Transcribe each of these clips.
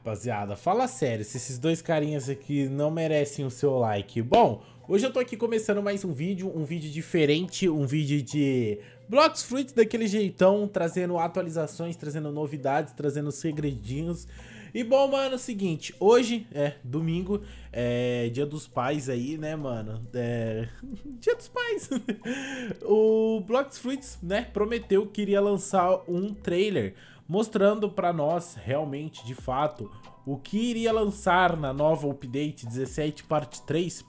rapaziada, fala sério, se esses dois carinhas aqui não merecem o seu like. Bom, hoje eu tô aqui começando mais um vídeo, um vídeo diferente, um vídeo de Blocks Fruit daquele jeitão, trazendo atualizações, trazendo novidades, trazendo segredinhos. E bom, mano, é o seguinte, hoje é domingo, é dia dos pais aí, né, mano? É... dia dos pais! o Blocks Fruits, né, prometeu que iria lançar um trailer mostrando para nós realmente, de fato, o que iria lançar na nova update 17 parte 3.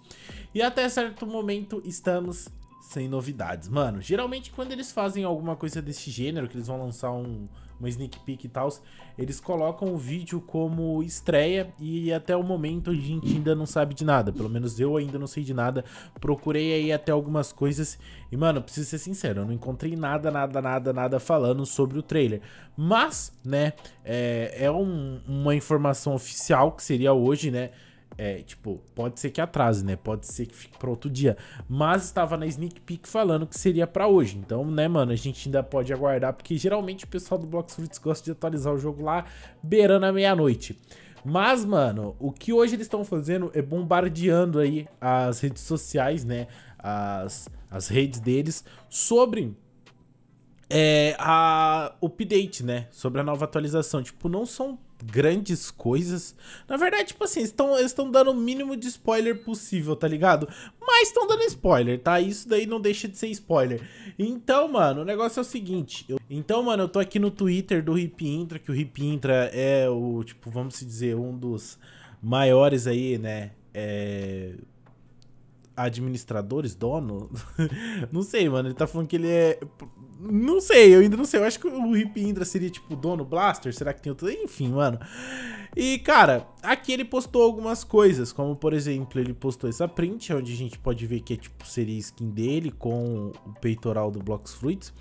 E até certo momento estamos sem novidades. Mano, geralmente quando eles fazem alguma coisa desse gênero, que eles vão lançar um, uma sneak peek e tal, eles colocam o vídeo como estreia e até o momento a gente ainda não sabe de nada. Pelo menos eu ainda não sei de nada. Procurei aí até algumas coisas e, mano, preciso ser sincero, eu não encontrei nada, nada, nada, nada falando sobre o trailer. Mas, né, é, é um, uma informação oficial que seria hoje, né? É, tipo, pode ser que atrase, né? Pode ser que fique para outro dia. Mas estava na sneak peek falando que seria para hoje. Então, né, mano, a gente ainda pode aguardar, porque geralmente o pessoal do Blox Fruits gosta de atualizar o jogo lá beirando a meia-noite. Mas, mano, o que hoje eles estão fazendo é bombardeando aí as redes sociais, né? As, as redes deles sobre é, a update, né? Sobre a nova atualização. Tipo, não são grandes coisas. Na verdade, tipo assim, estão, eles estão dando o mínimo de spoiler possível, tá ligado? Mas estão dando spoiler, tá? Isso daí não deixa de ser spoiler. Então, mano, o negócio é o seguinte. Eu... Então, mano, eu tô aqui no Twitter do Hip Intra, que o Hip Intra é o, tipo, vamos dizer, um dos maiores aí, né? É, administradores, dono? não sei, mano. Ele tá falando que ele é. Não sei, eu ainda não sei. Eu acho que o Hip Indra seria tipo dono Blaster. Será que tem outro? Enfim, mano. E, cara, aqui ele postou algumas coisas, como por exemplo, ele postou essa print, onde a gente pode ver que é tipo seria skin dele com o peitoral do Blocks Fruits.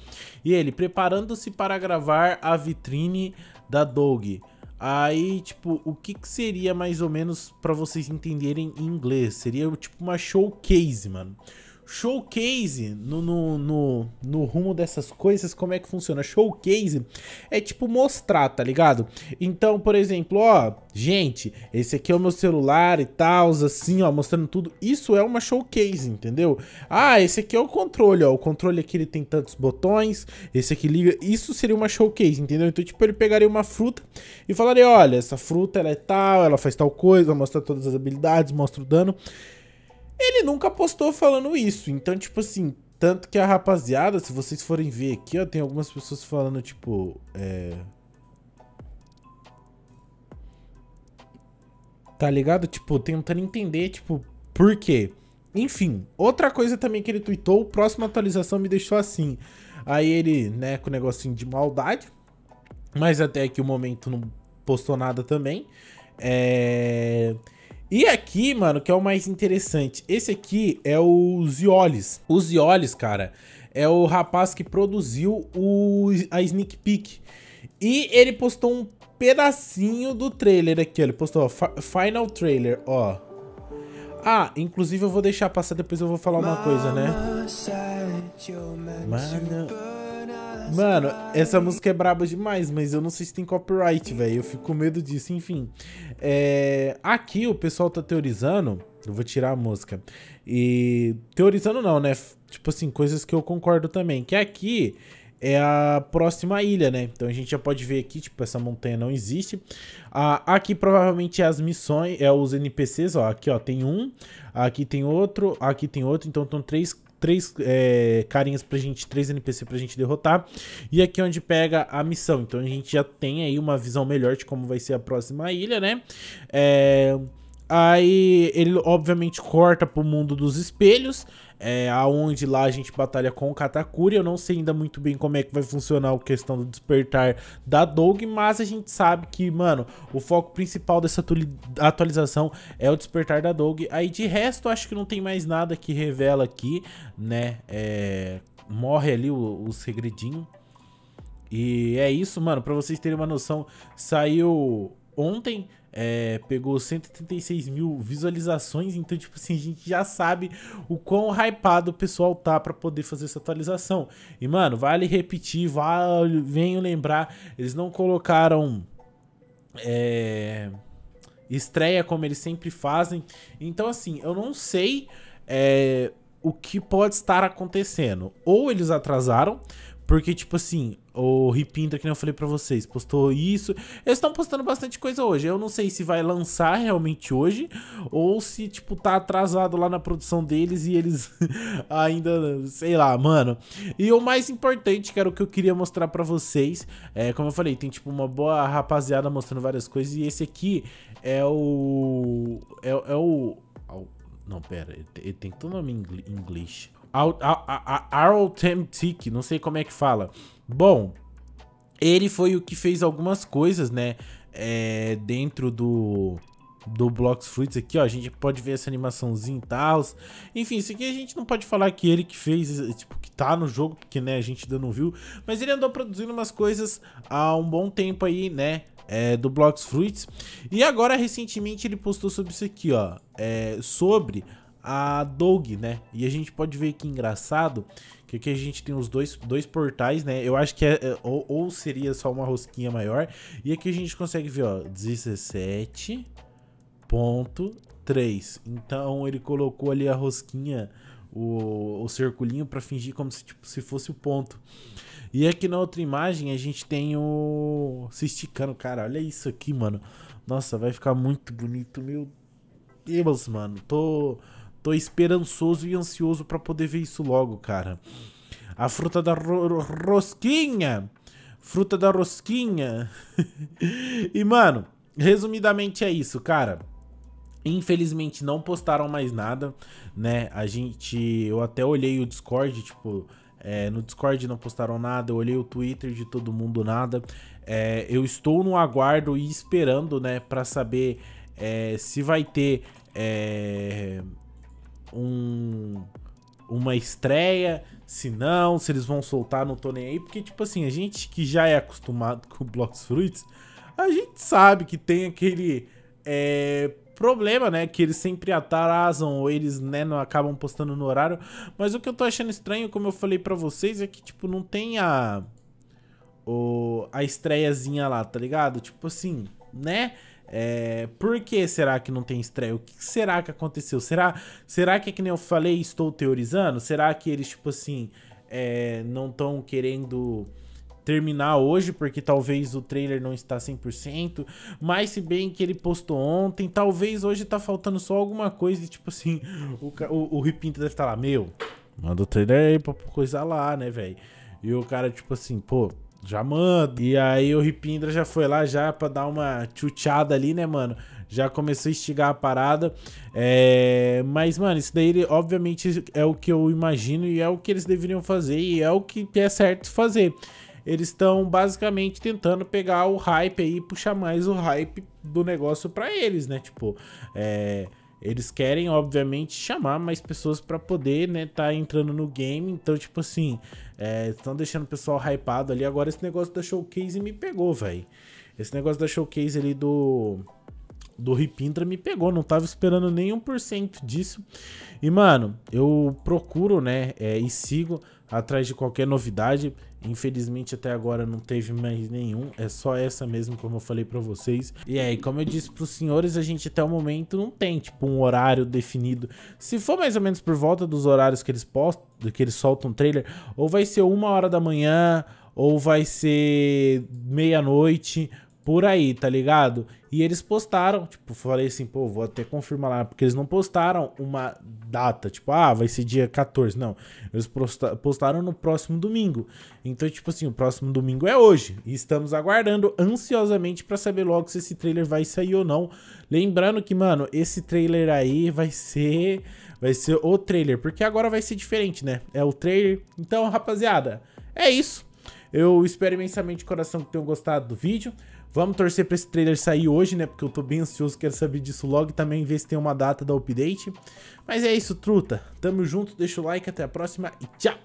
E ele preparando-se para gravar a vitrine da Dog. Aí, tipo, o que, que seria mais ou menos para vocês entenderem em inglês? Seria tipo uma showcase, mano showcase no, no, no, no, rumo dessas coisas, como é que funciona? Showcase é tipo mostrar, tá ligado? Então, por exemplo, ó, gente, esse aqui é o meu celular e tal, assim, ó, mostrando tudo. Isso é uma showcase, entendeu? Ah, esse aqui é o controle, ó, o controle aqui é ele tem tantos botões, esse aqui liga, isso seria uma showcase, entendeu? Então, tipo, ele pegaria uma fruta e falaria, olha, essa fruta ela é tal, ela faz tal coisa, mostra todas as habilidades, mostra o dano. Ele nunca postou falando isso. Então, tipo assim, tanto que a rapaziada, se vocês forem ver aqui, ó, tem algumas pessoas falando, tipo, é... Tá ligado? Tipo, tentando entender, tipo, por quê? Enfim, outra coisa também que ele tweetou, próxima atualização me deixou assim. Aí ele, né, com o negocinho de maldade, mas até que o momento não postou nada também. É... E aqui, mano, que é o mais interessante. Esse aqui é o Ziolis. O Ziolis, cara, é o rapaz que produziu o, a sneak peek. E ele postou um pedacinho do trailer aqui, ó. Ele postou, ó, final trailer, ó. Ah, inclusive eu vou deixar passar, depois eu vou falar uma coisa, né? Mano... Mano, essa música é braba demais, mas eu não sei se tem copyright, velho. Eu fico com medo disso, enfim. É... Aqui o pessoal tá teorizando. Eu vou tirar a música. E. Teorizando não, né? Tipo assim, coisas que eu concordo também. Que aqui é a próxima ilha, né? Então a gente já pode ver aqui, tipo, essa montanha não existe. Ah, aqui provavelmente é as missões, é os NPCs, ó. Aqui, ó, tem um, aqui tem outro, aqui tem outro. Então estão três três é, carinhas pra gente, três NPC pra gente derrotar. E aqui é onde pega a missão. Então a gente já tem aí uma visão melhor de como vai ser a próxima ilha, né? É... Aí ele obviamente corta pro mundo dos espelhos é, aonde lá a gente batalha com o Katakuri. Eu não sei ainda muito bem como é que vai funcionar a questão do despertar da Dog, mas a gente sabe que, mano, o foco principal dessa atualização é o despertar da Dog. Aí de resto, acho que não tem mais nada que revela aqui, né? É, morre ali o, o segredinho. E é isso, mano, pra vocês terem uma noção, saiu ontem é, pegou 136 mil visualizações, então, tipo assim, a gente já sabe o quão hypado o pessoal tá para poder fazer essa atualização. E, mano, vale repetir, vale, venho lembrar, eles não colocaram. É, estreia como eles sempre fazem. Então, assim, eu não sei é, o que pode estar acontecendo. Ou eles atrasaram, porque, tipo assim, o Ripinda, que eu falei para vocês, postou isso. Eles estão postando bastante coisa hoje. Eu não sei se vai lançar realmente hoje ou se, tipo, tá atrasado lá na produção deles e eles ainda, sei lá, mano. E o mais importante, que era o que eu queria mostrar para vocês, é, como eu falei, tem, tipo, uma boa rapaziada mostrando várias coisas e esse aqui é o... é, é o... Não, pera, ele tem todo nome em inglês. Temtik, não sei como é que fala. Bom, ele foi o que fez algumas coisas, né? É, dentro do do Blocks Fruits aqui, ó, a gente pode ver essa animaçãozinha e tal. Enfim, isso aqui a gente não pode falar que ele que fez, tipo, que tá no jogo, porque, né, a gente ainda não viu. Mas ele andou produzindo umas coisas há um bom tempo aí, né, é, do Blocks Fruits. E agora, recentemente, ele postou sobre isso aqui, ó, é, sobre a Doug, né? E a gente pode ver que engraçado que aqui a gente tem os dois, dois portais, né? Eu acho que é, é ou, ou seria só uma rosquinha maior. E aqui a gente consegue ver, ó, 17.3. Então ele colocou ali a rosquinha, o, o circulinho para fingir como se, tipo, se fosse o ponto. E aqui na outra imagem a gente tem o... se esticando, cara, olha isso aqui, mano. Nossa, vai ficar muito bonito, meu Deus, mano. Tô... Tô esperançoso e ansioso para poder ver isso logo, cara. A fruta da ro rosquinha. Fruta da rosquinha. e, mano, resumidamente é isso, cara. Infelizmente não postaram mais nada, né? A gente. Eu até olhei o Discord, tipo. É, no Discord não postaram nada, eu olhei o Twitter de todo mundo, nada. É, eu estou no aguardo e esperando, né, para saber é, se vai ter é, um uma estreia, se não, se eles vão soltar, não tô nem aí, porque tipo assim, a gente que já é acostumado com Blocks Fruits, a gente sabe que tem aquele é, problema, né, que eles sempre atrasam ou eles, né, não acabam postando no horário, mas o que eu tô achando estranho, como eu falei para vocês, é que tipo não tem a o, a estreiazinha lá, tá ligado? Tipo assim, né? É, por que será que não tem estreia? O que será que aconteceu? Será, será que é que nem eu falei, estou teorizando? Será que eles, tipo assim, é, não estão querendo terminar hoje, porque talvez o trailer não está 100%, mas se bem que ele postou ontem, talvez hoje tá faltando só alguma coisa e, tipo assim, o, o, o Ripinto deve estar tá lá, meu, manda o trailer aí pra coisa lá, né, velho? E o cara, tipo assim, pô, já manda. E aí o Ripindra já foi lá já pra dar uma chuteada ali, né, mano? Já começou a instigar a parada. É... Mas, mano, isso daí, obviamente, é o que eu imagino e é o que eles deveriam fazer e é o que é certo fazer. Eles estão basicamente tentando pegar o hype aí, puxar mais o hype do negócio pra eles, né? Tipo, é eles querem, obviamente, chamar mais pessoas para poder, né, tá entrando no game. Então, tipo assim, estão é, deixando o pessoal hypado ali. Agora, esse negócio da showcase me pegou, velho. Esse negócio da showcase ali do. Do Ripintra me pegou, não tava esperando nem cento disso. E, mano, eu procuro, né, é, e sigo atrás de qualquer novidade. Infelizmente até agora não teve mais nenhum, é só essa mesmo, como eu falei pra vocês. E aí, como eu disse pros senhores, a gente até o momento não tem, tipo, um horário definido. Se for mais ou menos por volta dos horários que eles postam, que eles soltam trailer, ou vai ser uma hora da manhã, ou vai ser meia-noite, por aí, tá ligado? E eles postaram, tipo, falei assim, pô, vou até confirmar lá, porque eles não postaram uma data, tipo, ah, vai ser dia 14, não. Eles postaram no próximo domingo. Então, tipo assim, o próximo domingo é hoje. E estamos aguardando ansiosamente para saber logo se esse trailer vai sair ou não. Lembrando que, mano, esse trailer aí vai ser vai ser o trailer, porque agora vai ser diferente, né? É o trailer. Então, rapaziada, é isso. Eu espero imensamente de coração que tenham gostado do vídeo. Vamos torcer para esse trailer sair hoje, né? Porque eu tô bem ansioso, quero saber disso logo e também ver se tem uma data da update. Mas é isso, truta. Tamo junto, deixa o like, até a próxima e tchau!